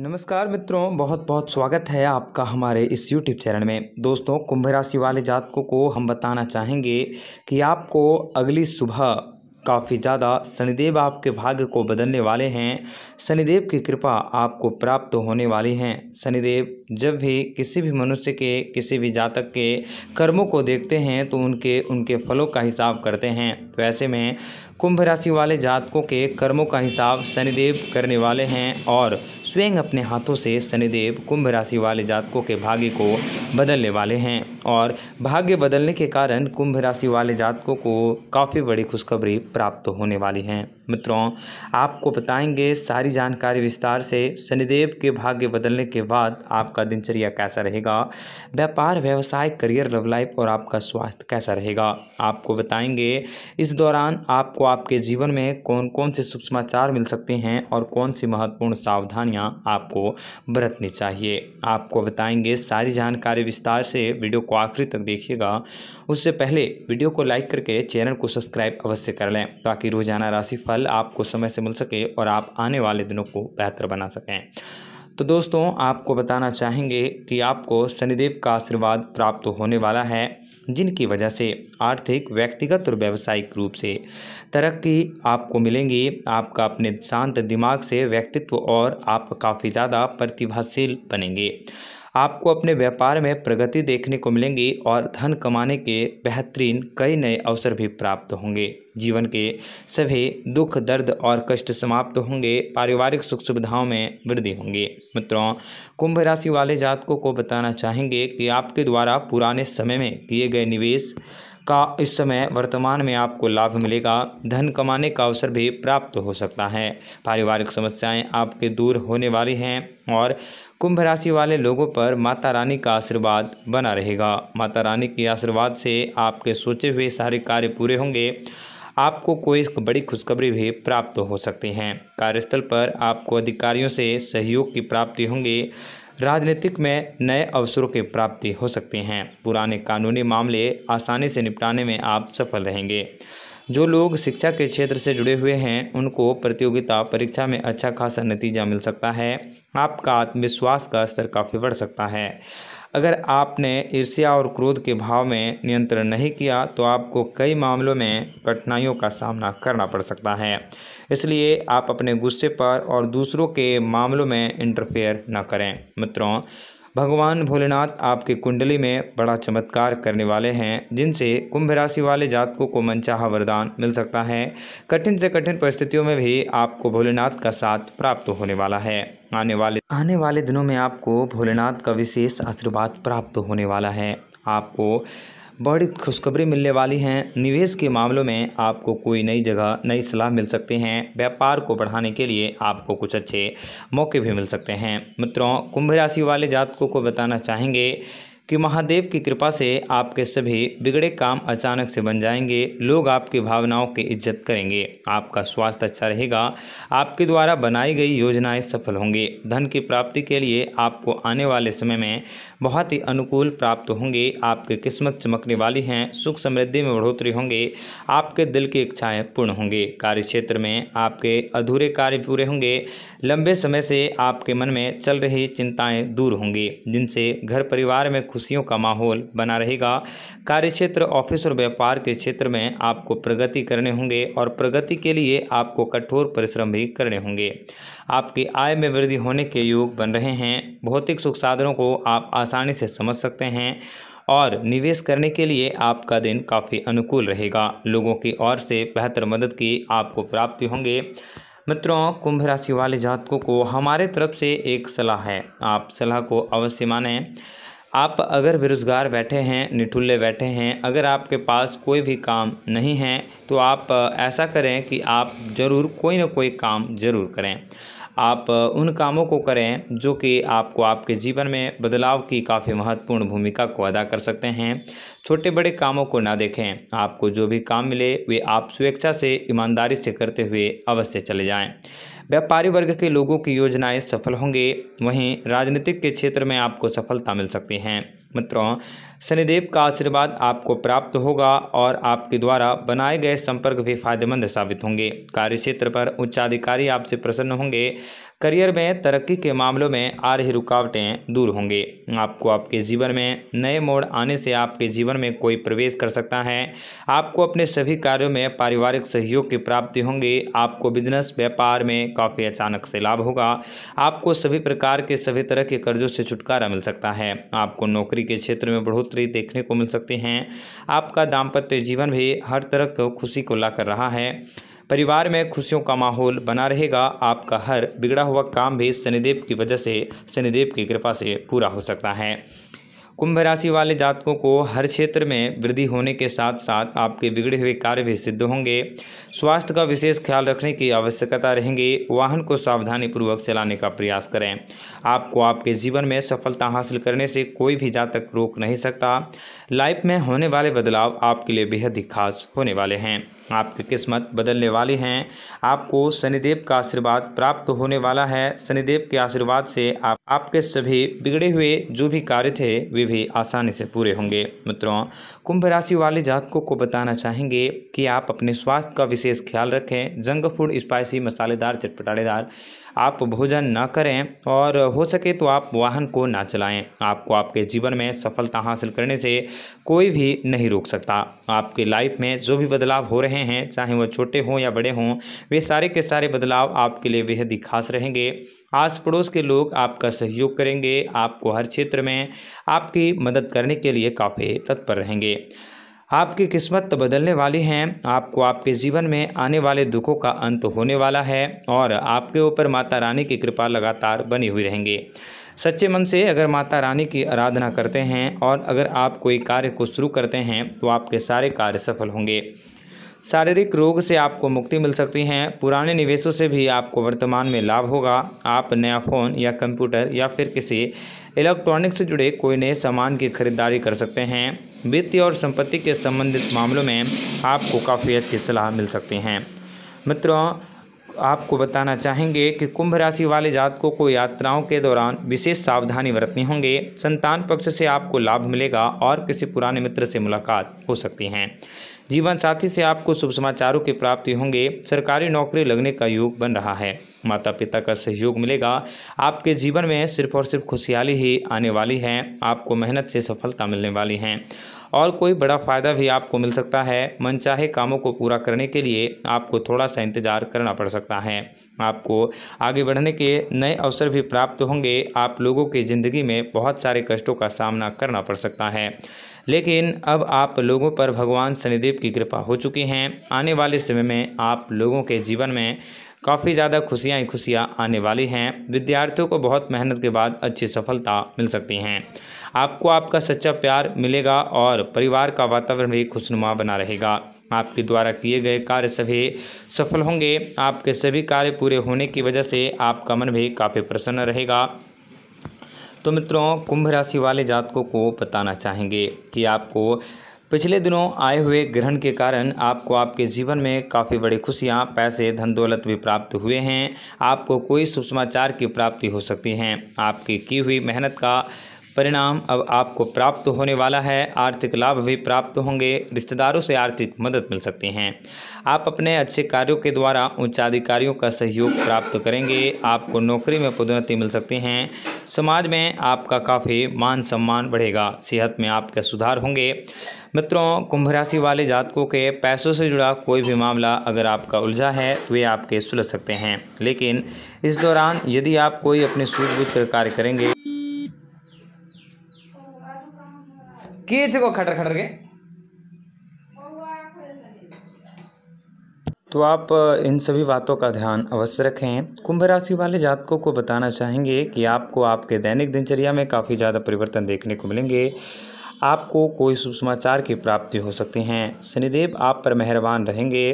नमस्कार मित्रों बहुत बहुत स्वागत है आपका हमारे इस YouTube चैनल में दोस्तों कुंभ राशि वाले जातकों को हम बताना चाहेंगे कि आपको अगली सुबह काफ़ी ज़्यादा शनिदेव आपके भाग्य को बदलने वाले हैं शनिदेव की कृपा आपको प्राप्त होने वाली हैं शनिदेव जब भी किसी भी मनुष्य के किसी भी जातक के कर्मों को देखते हैं तो उनके उनके फलों का हिसाब करते हैं तो ऐसे में कुंभ राशि वाले जातकों के कर्मों का हिसाब शनिदेव करने वाले हैं और स्वयं अपने हाथों से शनिदेव कुंभ राशि वाले जातकों के भाग्य को बदलने वाले हैं और भाग्य बदलने के कारण कुंभ राशि वाले जातकों को काफ़ी बड़ी खुशखबरी प्राप्त होने वाली हैं मित्रों आपको बताएंगे सारी जानकारी विस्तार से शनिदेव के भाग्य बदलने के बाद आपका दिनचर्या कैसा रहेगा व्यापार व्यवसाय करियर लव लाइफ और आपका स्वास्थ्य कैसा रहेगा आपको बताएंगे इस दौरान आपको आपके जीवन में कौन कौन से शुभ समाचार मिल सकते हैं और कौन सी महत्वपूर्ण सावधानियाँ योजना आपको बरतनी चाहिए आपको बताएंगे सारी जानकारी विस्तार से वीडियो को आखिरी तक देखिएगा उससे पहले वीडियो को लाइक करके चैनल को सब्सक्राइब अवश्य कर लें ताकि रोजाना राशि फल आपको समय से मिल सके और आप आने वाले दिनों को बेहतर बना सकें तो दोस्तों आपको बताना चाहेंगे कि आपको शनिदेव का आशीर्वाद प्राप्त होने वाला है जिनकी वजह से आर्थिक व्यक्तिगत और व्यावसायिक रूप से तरक्की आपको मिलेंगी आपका अपने शांत दिमाग से व्यक्तित्व और आप काफ़ी ज़्यादा प्रतिभाशील बनेंगे आपको अपने व्यापार में प्रगति देखने को मिलेंगी और धन कमाने के बेहतरीन कई नए अवसर भी प्राप्त होंगे जीवन के सभी दुख दर्द और कष्ट समाप्त होंगे पारिवारिक सुख सुविधाओं में वृद्धि होंगी मित्रों कुंभ राशि वाले जातकों को बताना चाहेंगे कि आपके द्वारा पुराने समय में किए गए निवेश का इस समय वर्तमान में आपको लाभ मिलेगा धन कमाने का अवसर भी प्राप्त हो सकता है पारिवारिक समस्याएं आपके दूर होने वाली हैं और कुंभ राशि वाले लोगों पर माता रानी का आशीर्वाद बना रहेगा माता रानी के आशीर्वाद से आपके सोचे हुए सारे कार्य पूरे होंगे आपको कोई बड़ी खुशखबरी भी प्राप्त हो सकती हैं कार्यस्थल पर आपको अधिकारियों से सहयोग की प्राप्ति होंगी राजनीतिक में नए अवसरों की प्राप्ति हो सकती हैं पुराने कानूनी मामले आसानी से निपटाने में आप सफल रहेंगे जो लोग शिक्षा के क्षेत्र से जुड़े हुए हैं उनको प्रतियोगिता परीक्षा में अच्छा खासा नतीजा मिल सकता है आपका आत्मविश्वास का स्तर काफ़ी बढ़ सकता है अगर आपने ईर्ष्या और क्रोध के भाव में नियंत्रण नहीं किया तो आपको कई मामलों में कठिनाइयों का सामना करना पड़ सकता है इसलिए आप अपने गुस्से पर और दूसरों के मामलों में इंटरफेयर ना करें मित्रों भगवान भोलेनाथ आपके कुंडली में बड़ा चमत्कार करने वाले हैं जिनसे कुंभ राशि वाले जातकों को मनचाहा वरदान मिल सकता है कठिन से कठिन परिस्थितियों में भी आपको भोलेनाथ का साथ प्राप्त होने वाला है आने वाले आने वाले दिनों में आपको भोलेनाथ का विशेष आशीर्वाद प्राप्त होने वाला है आपको बड़ी खुशखबरी मिलने वाली हैं निवेश के मामलों में आपको कोई नई जगह नई सलाह मिल सकती हैं व्यापार को बढ़ाने के लिए आपको कुछ अच्छे मौके भी मिल सकते हैं मित्रों कुंभ राशि वाले जातकों को बताना चाहेंगे कि महादेव की कृपा से आपके सभी बिगड़े काम अचानक से बन जाएंगे लोग आपकी भावनाओं की इज्जत करेंगे आपका स्वास्थ्य अच्छा रहेगा आपके द्वारा बनाई गई योजनाएं सफल होंगी धन की प्राप्ति के लिए आपको आने वाले समय में बहुत ही अनुकूल प्राप्त होंगे आपकी किस्मत चमकने वाली हैं सुख समृद्धि में बढ़ोतरी होंगे आपके दिल की इच्छाएँ पूर्ण होंगी कार्य क्षेत्र में आपके अधूरे कार्य पूरे होंगे लंबे समय से आपके मन में चल रही चिंताएँ दूर होंगी जिनसे घर परिवार में खुशियों का माहौल बना रहेगा कार्य क्षेत्र ऑफिस और व्यापार के क्षेत्र में आपको प्रगति करने होंगे और प्रगति के लिए आपको कठोर परिश्रम भी करने होंगे आपकी आय में वृद्धि होने के योग बन रहे हैं भौतिक सुख साधनों को आप आसानी से समझ सकते हैं और निवेश करने के लिए आपका दिन काफ़ी अनुकूल रहेगा लोगों की ओर से बेहतर मदद की आपको प्राप्ति होंगे मित्रों कुंभ राशि वाले जातकों को हमारे तरफ से एक सलाह है आप सलाह को अवश्य मानें आप अगर बेरोज़गार बैठे हैं निठुल्ले बैठे हैं अगर आपके पास कोई भी काम नहीं है तो आप ऐसा करें कि आप ज़रूर कोई ना कोई काम ज़रूर करें आप उन कामों को करें जो कि आपको आपके जीवन में बदलाव की काफ़ी महत्वपूर्ण भूमिका को अदा कर सकते हैं छोटे बड़े कामों को ना देखें आपको जो भी काम मिले वे आप स्वेच्छा से ईमानदारी से करते हुए अवश्य चले जाएं व्यापारी वर्ग के लोगों की योजनाएं सफल होंगे वहीं राजनीतिक के क्षेत्र में आपको सफलता मिल सकती हैं मित्रों शनिदेव का आशीर्वाद आपको प्राप्त होगा और आपके द्वारा बनाए गए संपर्क भी फायदेमंद साबित होंगे कार्य क्षेत्र पर उच्चाधिकारी आपसे प्रसन्न होंगे करियर में तरक्की के मामलों में आ रही रुकावटें दूर होंगे आपको आपके जीवन में नए मोड़ आने से आपके जीवन में कोई प्रवेश कर सकता है आपको अपने सभी कार्यों में पारिवारिक सहयोग की प्राप्ति होंगे आपको बिजनेस व्यापार में काफ़ी अचानक से लाभ होगा आपको सभी प्रकार के सभी तरह के कर्जों से छुटकारा मिल सकता है आपको नौकरी नौकरी के क्षेत्र में बढ़ोतरी देखने को मिल सकती हैं आपका दाम्पत्य जीवन भी हर तरह को खुशी को ला कर रहा है परिवार में खुशियों का माहौल बना रहेगा आपका हर बिगड़ा हुआ काम भी शनिदेव की वजह से शनिदेव की कृपा से पूरा हो सकता है कुंभ राशि वाले जातकों को हर क्षेत्र में वृद्धि होने के साथ साथ आपके बिगड़े हुए कार्य भी सिद्ध होंगे स्वास्थ्य का विशेष ख्याल रखने की आवश्यकता रहेंगी वाहन को सावधानीपूर्वक चलाने का प्रयास करें आपको आपके जीवन में सफलता हासिल करने से कोई भी जातक रोक नहीं सकता लाइफ में होने वाले बदलाव आपके लिए बेहद ही खास होने वाले हैं आपकी किस्मत बदलने वाली हैं आपको शनिदेव का आशीर्वाद प्राप्त होने वाला है शनिदेव के आशीर्वाद से आप आपके सभी बिगड़े हुए जो भी कार्य थे वे भी आसानी से पूरे होंगे मित्रों कुंभ राशि वाले जातकों को बताना चाहेंगे कि आप अपने स्वास्थ्य का विशेष ख्याल रखें जंक फूड स्पाइसी मसालेदार चटपटाड़ेदार आप भोजन ना करें और हो सके तो आप वाहन को ना चलाएं आपको आपके जीवन में सफलता हासिल करने से कोई भी नहीं रोक सकता आपके लाइफ में जो भी बदलाव हो रहे रहे हैं चाहे वह छोटे हों या बड़े हों वे सारे के सारे बदलाव आपके लिए बेहद ही खास रहेंगे आस पड़ोस के लोग आपका सहयोग करेंगे आपको हर क्षेत्र में आपकी मदद करने के लिए काफ़ी तत्पर रहेंगे आपकी किस्मत तो बदलने वाली है आपको आपके जीवन में आने वाले दुखों का अंत होने वाला है और आपके ऊपर माता रानी की कृपा लगातार बनी हुई रहेंगे सच्चे मन से अगर माता रानी की आराधना करते हैं और अगर आप कोई कार्य को शुरू करते हैं तो आपके सारे कार्य सफल होंगे शारीरिक रोग से आपको मुक्ति मिल सकती है पुराने निवेशों से भी आपको वर्तमान में लाभ होगा आप नया फ़ोन या कंप्यूटर या फिर किसी इलेक्ट्रॉनिक से जुड़े कोई नए सामान की खरीदारी कर सकते हैं वित्तीय और संपत्ति के संबंधित मामलों में आपको काफ़ी अच्छी सलाह मिल सकती हैं मित्रों आपको बताना चाहेंगे कि कुंभ राशि वाले जातकों को यात्राओं के दौरान विशेष सावधानी बरतनी होंगे संतान पक्ष से आपको लाभ मिलेगा और किसी पुराने मित्र से मुलाकात हो सकती हैं जीवन साथी से आपको शुभ समाचारों की प्राप्ति होंगे सरकारी नौकरी लगने का योग बन रहा है माता पिता का सहयोग मिलेगा आपके जीवन में सिर्फ और सिर्फ खुशहाली ही आने वाली है आपको मेहनत से सफलता मिलने वाली है और कोई बड़ा फ़ायदा भी आपको मिल सकता है मनचाहे कामों को पूरा करने के लिए आपको थोड़ा सा इंतज़ार करना पड़ सकता है आपको आगे बढ़ने के नए अवसर भी प्राप्त होंगे आप लोगों की ज़िंदगी में बहुत सारे कष्टों का सामना करना पड़ सकता है लेकिन अब आप लोगों पर भगवान शनिदेव की कृपा हो चुकी हैं आने वाले समय में आप लोगों के जीवन में काफ़ी ज़्यादा खुशियाँ ही खुशियाँ आने वाली हैं विद्यार्थियों को बहुत मेहनत के बाद अच्छी सफलता मिल सकती हैं आपको आपका सच्चा प्यार मिलेगा और परिवार का वातावरण भी खुशनुमा बना रहेगा आपके द्वारा किए गए कार्य सभी सफल होंगे आपके सभी कार्य पूरे होने की वजह से आपका मन भी काफ़ी प्रसन्न रहेगा तो मित्रों कुंभ राशि वाले जातकों को बताना चाहेंगे कि आपको पिछले दिनों आए हुए ग्रहण के कारण आपको आपके जीवन में काफ़ी बड़ी खुशियां, पैसे धन दौलत भी प्राप्त हुए हैं आपको कोई शुभ समाचार की प्राप्ति हो सकती है आपकी की हुई मेहनत का परिणाम अब आपको प्राप्त होने वाला है आर्थिक लाभ भी प्राप्त होंगे रिश्तेदारों से आर्थिक मदद मिल सकती हैं आप अपने अच्छे कार्यों के द्वारा उच्चाधिकारियों का सहयोग प्राप्त करेंगे आपको नौकरी में पदोन्नति मिल सकती हैं समाज में आपका काफ़ी मान सम्मान बढ़ेगा सेहत में आपके सुधार होंगे मित्रों कुंभ राशि वाले जातकों के पैसों से जुड़ा कोई भी मामला अगर आपका उलझा है तो वे आपके सुलझ सकते हैं लेकिन इस दौरान यदि आप कोई अपने सूझबूझ कर कार्य करेंगे किए खटर खटर के तो आप इन सभी बातों का ध्यान अवश्य रखें कुंभ राशि वाले जातकों को बताना चाहेंगे कि आपको आपके दैनिक दिनचर्या में काफ़ी ज़्यादा परिवर्तन देखने को मिलेंगे आपको कोई शुभ समाचार की प्राप्ति हो सकती हैं शनिदेव आप पर मेहरबान रहेंगे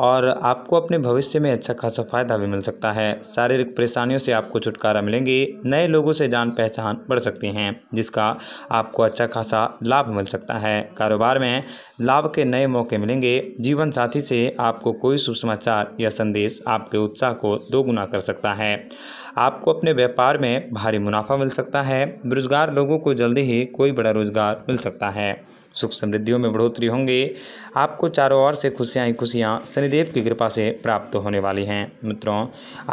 और आपको अपने भविष्य में अच्छा खासा फ़ायदा भी मिल सकता है शारीरिक परेशानियों से आपको छुटकारा मिलेंगे नए लोगों से जान पहचान बढ़ सकती हैं जिसका आपको अच्छा खासा लाभ मिल सकता है कारोबार में लाभ के नए मौके मिलेंगे जीवन साथी से आपको कोई शुभ समाचार या संदेश आपके उत्साह को दोगुना कर सकता है आपको अपने व्यापार में भारी मुनाफा मिल सकता है बेरोजगार लोगों को जल्दी ही कोई बड़ा रोजगार मिल सकता है सुख समृद्धियों में बढ़ोतरी होंगी आपको चारों ओर से खुशियाँ ही खुशियाँ शनिदेव की कृपा से प्राप्त होने वाली हैं मित्रों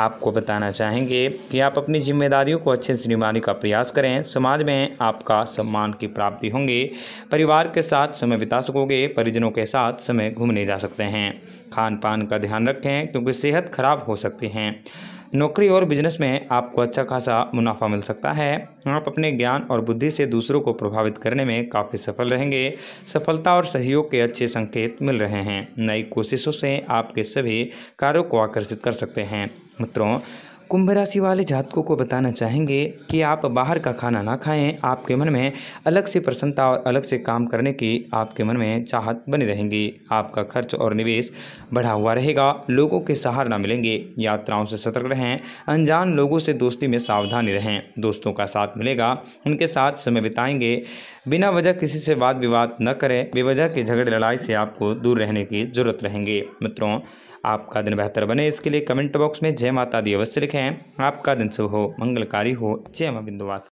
आपको बताना चाहेंगे कि आप अपनी जिम्मेदारियों को अच्छे से निभाने का प्रयास करें समाज में आपका सम्मान की प्राप्ति होंगी परिवार के साथ समय बिता सकोगे परिजनों के साथ समय घूमने जा सकते हैं खान पान का ध्यान रखें क्योंकि सेहत खराब हो सकती हैं नौकरी और बिजनेस में आपको अच्छा खासा मुनाफा मिल सकता है आप अपने ज्ञान और बुद्धि से दूसरों को प्रभावित करने में काफ़ी सफल रहेंगे सफलता और सहयोग के अच्छे संकेत मिल रहे हैं नई कोशिशों से आपके सभी कार्यों को आकर्षित कर सकते हैं मित्रों कुंभ राशि वाले जातकों को बताना चाहेंगे कि आप बाहर का खाना ना खाएं आपके मन में अलग से प्रसन्नता और अलग से काम करने की आपके मन में चाहत बनी रहेंगी आपका खर्च और निवेश बढ़ा हुआ रहेगा लोगों के सहार ना मिलेंगे यात्राओं से सतर्क रहें अनजान लोगों से दोस्ती में सावधानी रहें दोस्तों का साथ मिलेगा उनके साथ समय बिताएंगे बिना वजह किसी से वाद विवाद न करें बेवजह के झगड़े लड़ाई से आपको दूर रहने की जरूरत रहेंगे मित्रों आपका दिन बेहतर बने इसके लिए कमेंट बॉक्स में जय माता दी अवश्य लिखें आपका दिन शुभ हो मंगलकारी हो जय मिंदुवास बिंदुवास